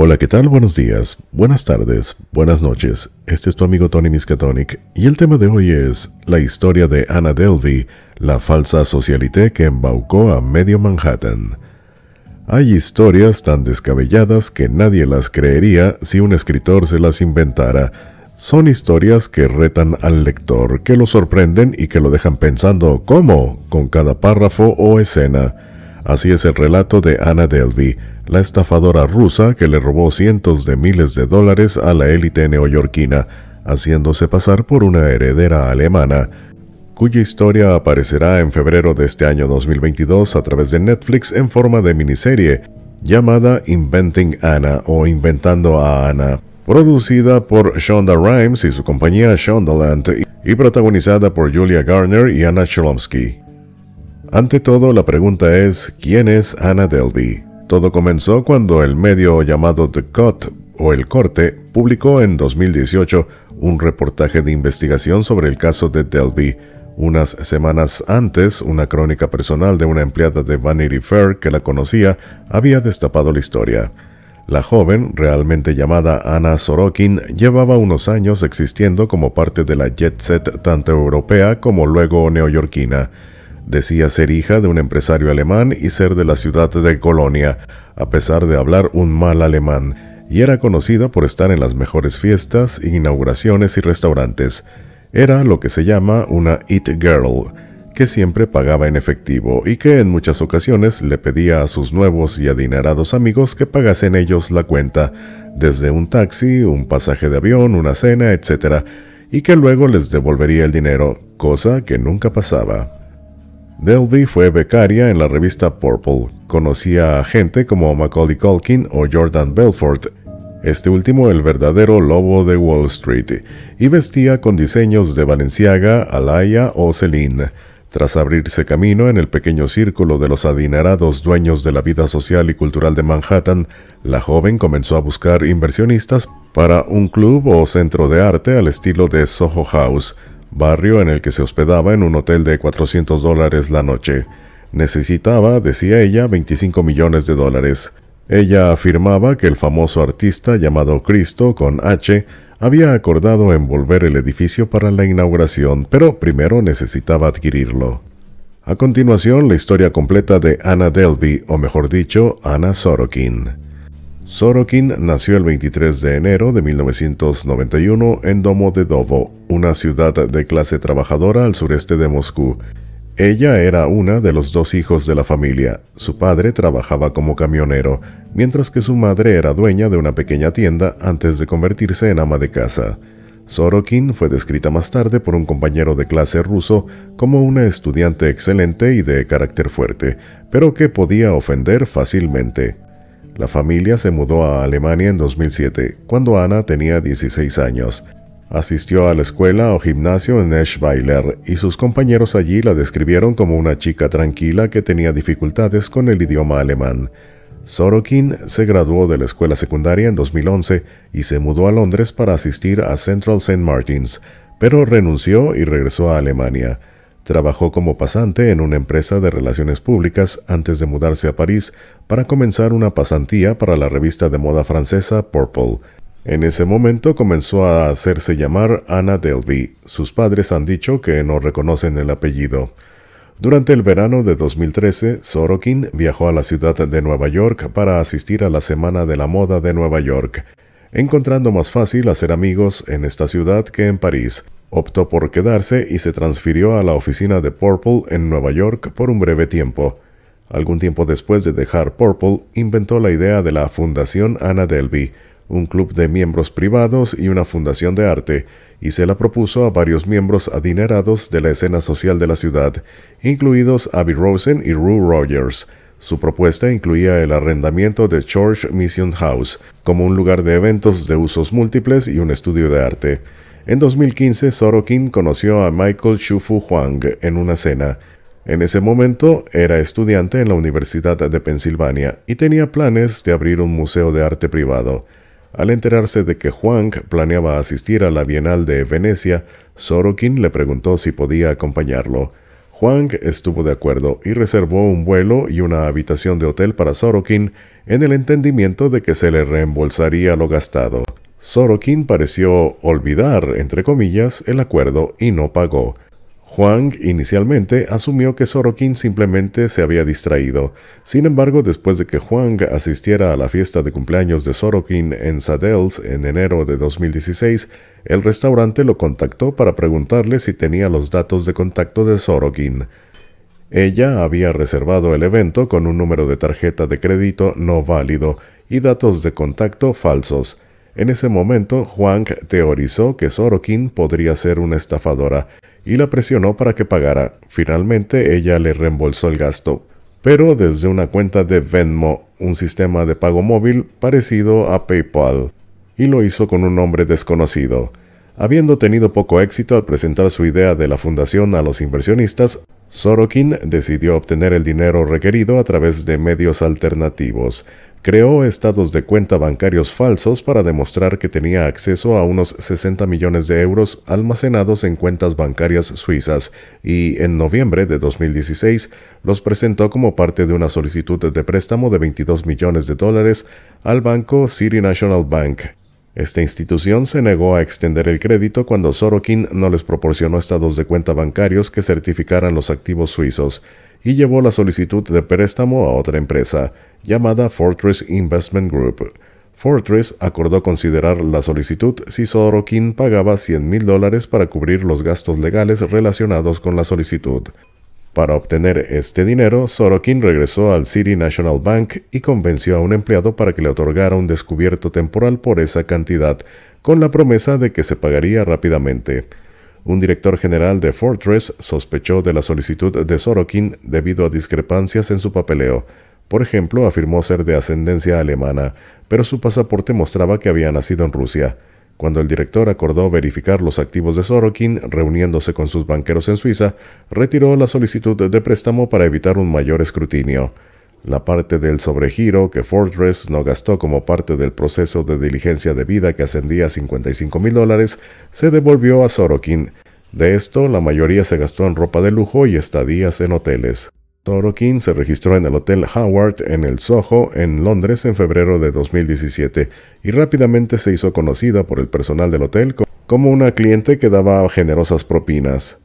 Hola, ¿qué tal? Buenos días, buenas tardes, buenas noches. Este es tu amigo Tony Miskatonic y el tema de hoy es la historia de Anna Delvey, la falsa socialité que embaucó a medio Manhattan. Hay historias tan descabelladas que nadie las creería si un escritor se las inventara. Son historias que retan al lector, que lo sorprenden y que lo dejan pensando cómo con cada párrafo o escena. Así es el relato de Anna Delvey la estafadora rusa que le robó cientos de miles de dólares a la élite neoyorquina, haciéndose pasar por una heredera alemana, cuya historia aparecerá en febrero de este año 2022 a través de Netflix en forma de miniserie llamada Inventing Anna o Inventando a Anna, producida por Shonda Rhimes y su compañía Shondaland y protagonizada por Julia Garner y Anna Cholomsky. Ante todo, la pregunta es, ¿quién es Anna Delby? Todo comenzó cuando el medio llamado The Cut o El Corte publicó en 2018 un reportaje de investigación sobre el caso de Delby. Unas semanas antes, una crónica personal de una empleada de Vanity Fair que la conocía había destapado la historia. La joven, realmente llamada Anna Sorokin, llevaba unos años existiendo como parte de la jet set tanto europea como luego neoyorquina. Decía ser hija de un empresario alemán y ser de la ciudad de Colonia, a pesar de hablar un mal alemán, y era conocida por estar en las mejores fiestas, inauguraciones y restaurantes. Era lo que se llama una It Girl, que siempre pagaba en efectivo y que en muchas ocasiones le pedía a sus nuevos y adinerados amigos que pagasen ellos la cuenta, desde un taxi, un pasaje de avión, una cena, etc., y que luego les devolvería el dinero, cosa que nunca pasaba. Delby fue becaria en la revista Purple. Conocía a gente como Macaulay Culkin o Jordan Belfort, este último el verdadero lobo de Wall Street, y vestía con diseños de Valenciaga, Alaya o Celine. Tras abrirse camino en el pequeño círculo de los adinerados dueños de la vida social y cultural de Manhattan, la joven comenzó a buscar inversionistas para un club o centro de arte al estilo de Soho House, barrio en el que se hospedaba en un hotel de 400 dólares la noche. Necesitaba, decía ella, 25 millones de dólares. Ella afirmaba que el famoso artista llamado Cristo con H había acordado envolver el edificio para la inauguración, pero primero necesitaba adquirirlo. A continuación, la historia completa de Anna Delby, o mejor dicho, Anna Sorokin. Sorokin nació el 23 de enero de 1991 en Domo de una ciudad de clase trabajadora al sureste de Moscú. Ella era una de los dos hijos de la familia. Su padre trabajaba como camionero, mientras que su madre era dueña de una pequeña tienda antes de convertirse en ama de casa. Sorokin fue descrita más tarde por un compañero de clase ruso como una estudiante excelente y de carácter fuerte, pero que podía ofender fácilmente. La familia se mudó a Alemania en 2007, cuando Ana tenía 16 años. Asistió a la escuela o gimnasio en Eschweiler y sus compañeros allí la describieron como una chica tranquila que tenía dificultades con el idioma alemán. Sorokin se graduó de la escuela secundaria en 2011 y se mudó a Londres para asistir a Central St. Martins, pero renunció y regresó a Alemania. Trabajó como pasante en una empresa de relaciones públicas antes de mudarse a París para comenzar una pasantía para la revista de moda francesa Purple. En ese momento comenzó a hacerse llamar Anna Delby. Sus padres han dicho que no reconocen el apellido. Durante el verano de 2013, Sorokin viajó a la ciudad de Nueva York para asistir a la Semana de la Moda de Nueva York, encontrando más fácil hacer amigos en esta ciudad que en París. Optó por quedarse y se transfirió a la oficina de Purple en Nueva York por un breve tiempo. Algún tiempo después de dejar Purple, inventó la idea de la Fundación Anna Delby, un club de miembros privados y una fundación de arte, y se la propuso a varios miembros adinerados de la escena social de la ciudad, incluidos Abby Rosen y Rue Rogers. Su propuesta incluía el arrendamiento de George Mission House como un lugar de eventos de usos múltiples y un estudio de arte. En 2015, Sorokin conoció a Michael Shufu Huang en una cena. En ese momento era estudiante en la Universidad de Pensilvania y tenía planes de abrir un museo de arte privado. Al enterarse de que Huang planeaba asistir a la Bienal de Venecia, Sorokin le preguntó si podía acompañarlo. Huang estuvo de acuerdo y reservó un vuelo y una habitación de hotel para Sorokin en el entendimiento de que se le reembolsaría lo gastado. Sorokin pareció olvidar, entre comillas, el acuerdo y no pagó. Huang inicialmente asumió que Sorokin simplemente se había distraído. Sin embargo, después de que Huang asistiera a la fiesta de cumpleaños de Sorokin en Saddles en enero de 2016, el restaurante lo contactó para preguntarle si tenía los datos de contacto de Sorokin. Ella había reservado el evento con un número de tarjeta de crédito no válido y datos de contacto falsos. En ese momento, Huang teorizó que Sorokin podría ser una estafadora y la presionó para que pagara. Finalmente, ella le reembolsó el gasto, pero desde una cuenta de Venmo, un sistema de pago móvil parecido a PayPal, y lo hizo con un nombre desconocido. Habiendo tenido poco éxito al presentar su idea de la fundación a los inversionistas, Sorokin decidió obtener el dinero requerido a través de medios alternativos. Creó estados de cuenta bancarios falsos para demostrar que tenía acceso a unos 60 millones de euros almacenados en cuentas bancarias suizas y en noviembre de 2016 los presentó como parte de una solicitud de préstamo de 22 millones de dólares al banco City National Bank, esta institución se negó a extender el crédito cuando Sorokin no les proporcionó estados de cuenta bancarios que certificaran los activos suizos y llevó la solicitud de préstamo a otra empresa, llamada Fortress Investment Group. Fortress acordó considerar la solicitud si Sorokin pagaba $100,000 mil dólares para cubrir los gastos legales relacionados con la solicitud. Para obtener este dinero, Sorokin regresó al City National Bank y convenció a un empleado para que le otorgara un descubierto temporal por esa cantidad, con la promesa de que se pagaría rápidamente. Un director general de Fortress sospechó de la solicitud de Sorokin debido a discrepancias en su papeleo. Por ejemplo, afirmó ser de ascendencia alemana, pero su pasaporte mostraba que había nacido en Rusia. Cuando el director acordó verificar los activos de Sorokin, reuniéndose con sus banqueros en Suiza, retiró la solicitud de préstamo para evitar un mayor escrutinio. La parte del sobregiro que Fortress no gastó como parte del proceso de diligencia debida que ascendía a 55 mil dólares se devolvió a Sorokin. De esto, la mayoría se gastó en ropa de lujo y estadías en hoteles. Sorokin se registró en el Hotel Howard en el Soho, en Londres, en febrero de 2017 y rápidamente se hizo conocida por el personal del hotel como una cliente que daba generosas propinas,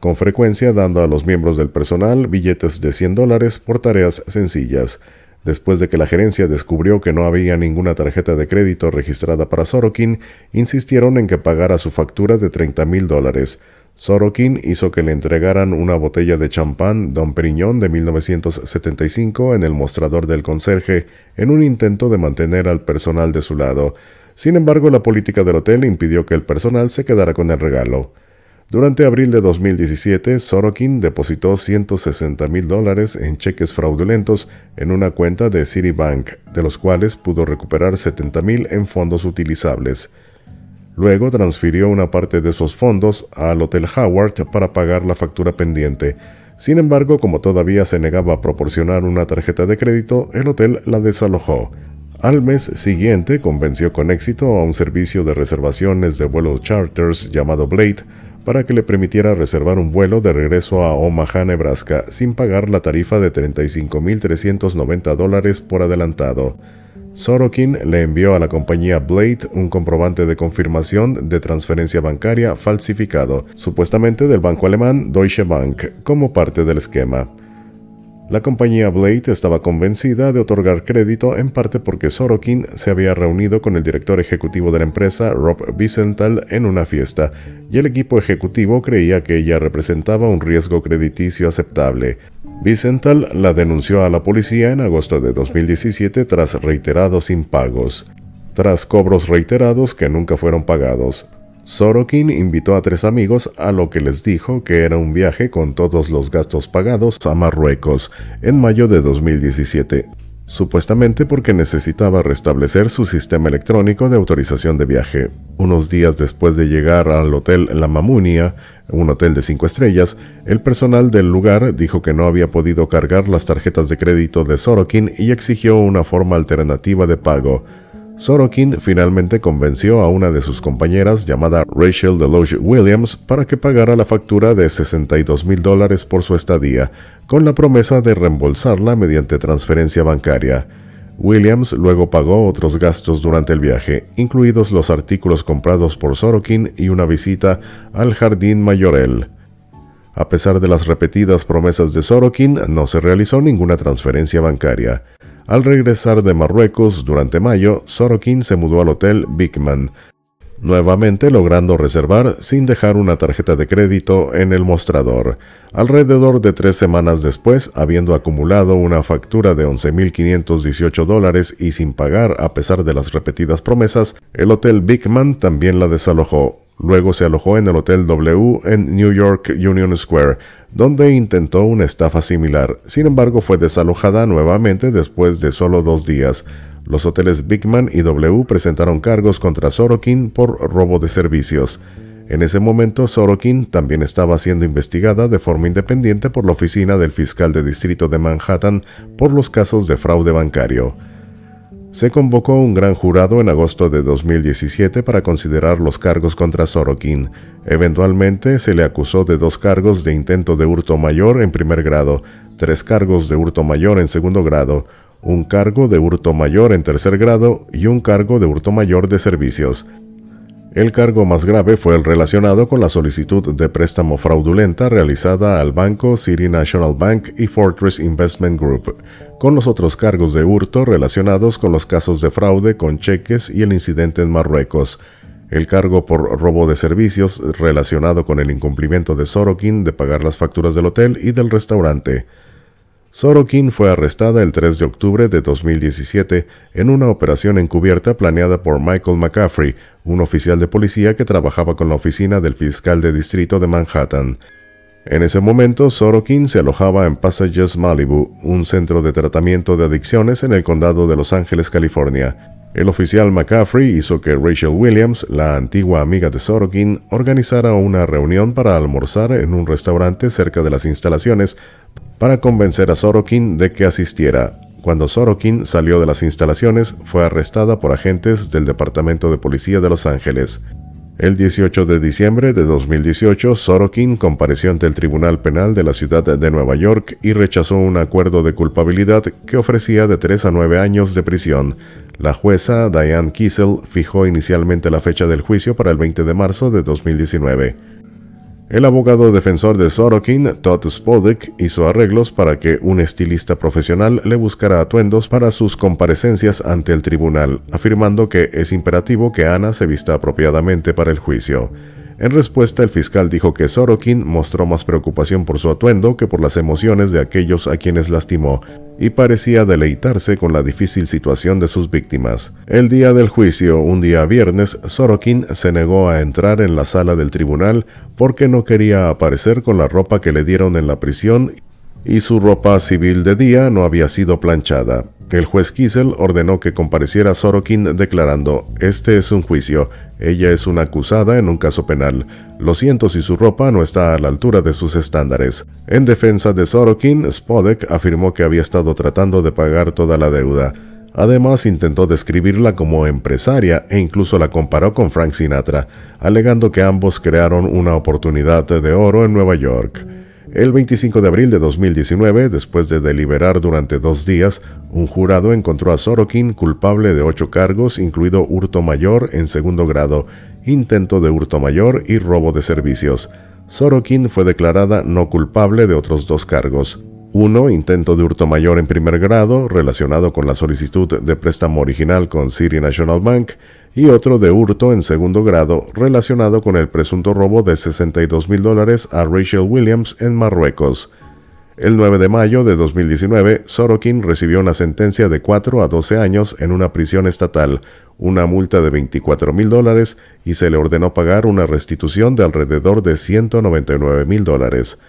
con frecuencia dando a los miembros del personal billetes de 100 dólares por tareas sencillas. Después de que la gerencia descubrió que no había ninguna tarjeta de crédito registrada para Sorokin, insistieron en que pagara su factura de 30 mil dólares. Sorokin hizo que le entregaran una botella de champán Don Periñón de 1975 en el mostrador del conserje en un intento de mantener al personal de su lado. Sin embargo, la política del hotel impidió que el personal se quedara con el regalo. Durante abril de 2017, Sorokin depositó 160 mil dólares en cheques fraudulentos en una cuenta de Citibank, de los cuales pudo recuperar 70 mil en fondos utilizables. Luego transfirió una parte de sus fondos al Hotel Howard para pagar la factura pendiente. Sin embargo, como todavía se negaba a proporcionar una tarjeta de crédito, el hotel la desalojó. Al mes siguiente convenció con éxito a un servicio de reservaciones de vuelos charters llamado Blade para que le permitiera reservar un vuelo de regreso a Omaha, Nebraska, sin pagar la tarifa de 35.390 dólares por adelantado. Sorokin le envió a la compañía Blade un comprobante de confirmación de transferencia bancaria falsificado, supuestamente del banco alemán Deutsche Bank, como parte del esquema. La compañía Blade estaba convencida de otorgar crédito en parte porque Sorokin se había reunido con el director ejecutivo de la empresa, Rob Wiesenthal, en una fiesta, y el equipo ejecutivo creía que ella representaba un riesgo crediticio aceptable. Vicental la denunció a la policía en agosto de 2017 tras reiterados impagos, tras cobros reiterados que nunca fueron pagados. Sorokin invitó a tres amigos a lo que les dijo que era un viaje con todos los gastos pagados a Marruecos en mayo de 2017 supuestamente porque necesitaba restablecer su sistema electrónico de autorización de viaje. Unos días después de llegar al hotel La Mamunia, un hotel de 5 estrellas, el personal del lugar dijo que no había podido cargar las tarjetas de crédito de Sorokin y exigió una forma alternativa de pago. Sorokin finalmente convenció a una de sus compañeras llamada Rachel Deloge Williams para que pagara la factura de 62 mil dólares por su estadía, con la promesa de reembolsarla mediante transferencia bancaria. Williams luego pagó otros gastos durante el viaje, incluidos los artículos comprados por Sorokin y una visita al Jardín Mayorel. A pesar de las repetidas promesas de Sorokin, no se realizó ninguna transferencia bancaria. Al regresar de Marruecos durante mayo, Sorokin se mudó al hotel Bigman, nuevamente logrando reservar sin dejar una tarjeta de crédito en el mostrador, alrededor de tres semanas después habiendo acumulado una factura de 11.518 dólares y sin pagar a pesar de las repetidas promesas, el Hotel Bigman también la desalojó. Luego se alojó en el Hotel W en New York Union Square, donde intentó una estafa similar. Sin embargo, fue desalojada nuevamente después de solo dos días. Los hoteles Bigman y W presentaron cargos contra Sorokin por robo de servicios. En ese momento, Sorokin también estaba siendo investigada de forma independiente por la oficina del fiscal de distrito de Manhattan por los casos de fraude bancario. Se convocó un gran jurado en agosto de 2017 para considerar los cargos contra Sorokin. Eventualmente se le acusó de dos cargos de intento de hurto mayor en primer grado, tres cargos de hurto mayor en segundo grado, un cargo de hurto mayor en tercer grado y un cargo de hurto mayor de servicios. El cargo más grave fue el relacionado con la solicitud de préstamo fraudulenta realizada al banco City National Bank y Fortress Investment Group, con los otros cargos de hurto relacionados con los casos de fraude con cheques y el incidente en Marruecos. El cargo por robo de servicios relacionado con el incumplimiento de Sorokin de pagar las facturas del hotel y del restaurante. Sorokin fue arrestada el 3 de octubre de 2017 en una operación encubierta planeada por Michael McCaffrey, un oficial de policía que trabajaba con la oficina del fiscal de distrito de Manhattan. En ese momento, Sorokin se alojaba en Passages Malibu, un centro de tratamiento de adicciones en el condado de Los Ángeles, California. El oficial McCaffrey hizo que Rachel Williams, la antigua amiga de Sorokin, organizara una reunión para almorzar en un restaurante cerca de las instalaciones para convencer a Sorokin de que asistiera. Cuando Sorokin salió de las instalaciones, fue arrestada por agentes del Departamento de Policía de Los Ángeles. El 18 de diciembre de 2018, Sorokin compareció ante el Tribunal Penal de la Ciudad de Nueva York y rechazó un acuerdo de culpabilidad que ofrecía de 3 a 9 años de prisión. La jueza Diane Kissel fijó inicialmente la fecha del juicio para el 20 de marzo de 2019. El abogado defensor de Sorokin, Todd Spodek, hizo arreglos para que un estilista profesional le buscara atuendos para sus comparecencias ante el tribunal, afirmando que es imperativo que Ana se vista apropiadamente para el juicio. En respuesta, el fiscal dijo que Sorokin mostró más preocupación por su atuendo que por las emociones de aquellos a quienes lastimó, y parecía deleitarse con la difícil situación de sus víctimas. El día del juicio, un día viernes, Sorokin se negó a entrar en la sala del tribunal porque no quería aparecer con la ropa que le dieron en la prisión y su ropa civil de día no había sido planchada el juez Kiesel ordenó que compareciera Sorokin declarando, este es un juicio, ella es una acusada en un caso penal, lo siento si su ropa no está a la altura de sus estándares. En defensa de Sorokin, Spodek afirmó que había estado tratando de pagar toda la deuda. Además, intentó describirla como empresaria e incluso la comparó con Frank Sinatra, alegando que ambos crearon una oportunidad de oro en Nueva York. El 25 de abril de 2019, después de deliberar durante dos días, un jurado encontró a Sorokin culpable de ocho cargos, incluido hurto mayor en segundo grado, intento de hurto mayor y robo de servicios. Sorokin fue declarada no culpable de otros dos cargos. Uno, Intento de hurto mayor en primer grado, relacionado con la solicitud de préstamo original con City National Bank, y otro de hurto en segundo grado, relacionado con el presunto robo de 62 mil dólares a Rachel Williams en Marruecos. El 9 de mayo de 2019, Sorokin recibió una sentencia de 4 a 12 años en una prisión estatal, una multa de 24 mil dólares y se le ordenó pagar una restitución de alrededor de 199 mil dólares.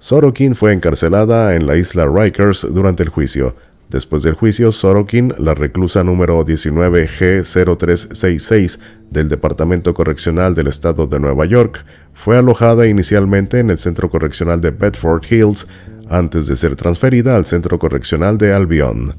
Sorokin fue encarcelada en la isla Rikers durante el juicio. Después del juicio, Sorokin, la reclusa número 19G0366 del Departamento Correccional del Estado de Nueva York, fue alojada inicialmente en el Centro Correccional de Bedford Hills antes de ser transferida al Centro Correccional de Albion.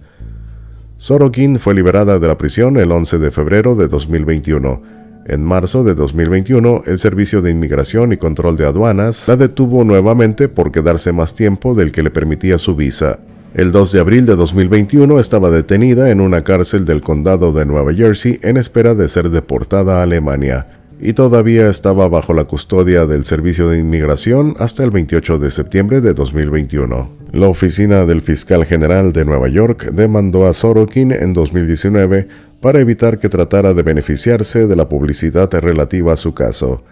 Sorokin fue liberada de la prisión el 11 de febrero de 2021. En marzo de 2021, el Servicio de Inmigración y Control de Aduanas la detuvo nuevamente por quedarse más tiempo del que le permitía su visa. El 2 de abril de 2021 estaba detenida en una cárcel del condado de Nueva Jersey en espera de ser deportada a Alemania y todavía estaba bajo la custodia del Servicio de Inmigración hasta el 28 de septiembre de 2021. La oficina del fiscal general de Nueva York demandó a Sorokin en 2019 para evitar que tratara de beneficiarse de la publicidad relativa a su caso.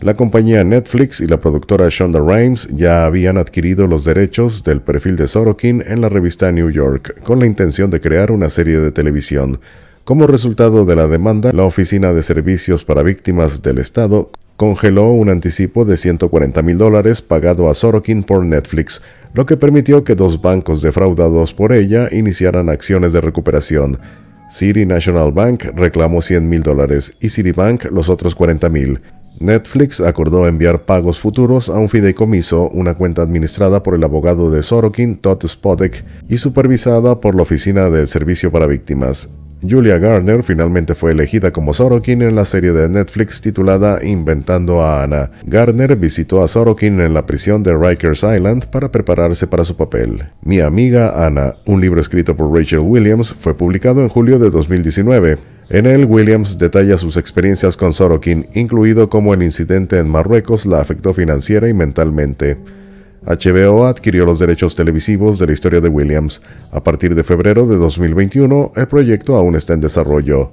La compañía Netflix y la productora Shonda Rhimes ya habían adquirido los derechos del perfil de Sorokin en la revista New York con la intención de crear una serie de televisión. Como resultado de la demanda, la Oficina de Servicios para Víctimas del Estado congeló un anticipo de 140 mil dólares pagado a Sorokin por Netflix, lo que permitió que dos bancos defraudados por ella iniciaran acciones de recuperación. City National Bank reclamó 100 mil dólares y Citibank los otros 40 mil. Netflix acordó enviar pagos futuros a un fideicomiso, una cuenta administrada por el abogado de Sorokin, Todd Spodek, y supervisada por la Oficina de Servicio para Víctimas. Julia Garner finalmente fue elegida como Sorokin en la serie de Netflix titulada Inventando a Anna. Garner visitó a Sorokin en la prisión de Rikers Island para prepararse para su papel. Mi amiga Anna, un libro escrito por Rachel Williams, fue publicado en julio de 2019. En él, Williams detalla sus experiencias con Sorokin, incluido cómo el incidente en Marruecos la afectó financiera y mentalmente. HBO adquirió los derechos televisivos de la historia de Williams. A partir de febrero de 2021, el proyecto aún está en desarrollo.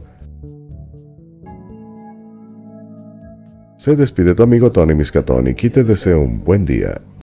Se despide tu amigo Tony Miscatoni. y te deseo un buen día.